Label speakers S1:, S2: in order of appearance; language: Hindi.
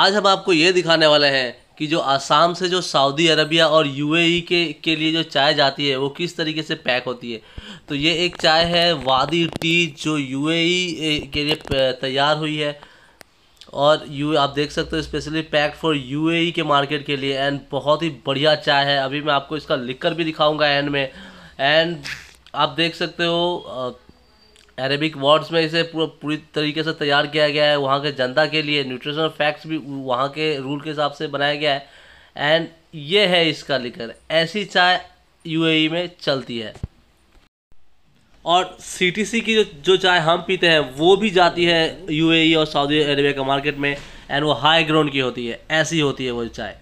S1: आज हम आपको ये दिखाने वाले हैं कि जो आसाम से जो सऊदी अरबिया और यूएई के के लिए जो चाय जाती है वो किस तरीके से पैक होती है तो ये एक चाय है वादी टी जो यूएई के लिए तैयार हुई है और यू आप देख सकते हो स्पेशली पैक फॉर यूएई के मार्केट के लिए एंड बहुत ही बढ़िया चाय है अभी मैं आपको इसका लिकर भी दिखाऊंगा एंड में एंड आप देख सकते हो अरेबिक वर्ड्स में इसे पूरा पूरी तरीके से तैयार किया गया है वहाँ के जनता के लिए न्यूट्रिशनल फैक्ट्स भी वहाँ के रूल के हिसाब से बनाया गया है एंड ये है इसका लिकर ऐसी चाय यूएई e में चलती है और सीटीसी की जो जो चाय हम पीते हैं वो भी जाती है यूएई e और सऊदी अरेबिया के मार्केट में एंड वो हाई ग्राउंड की होती है ऐसी होती है वो चाय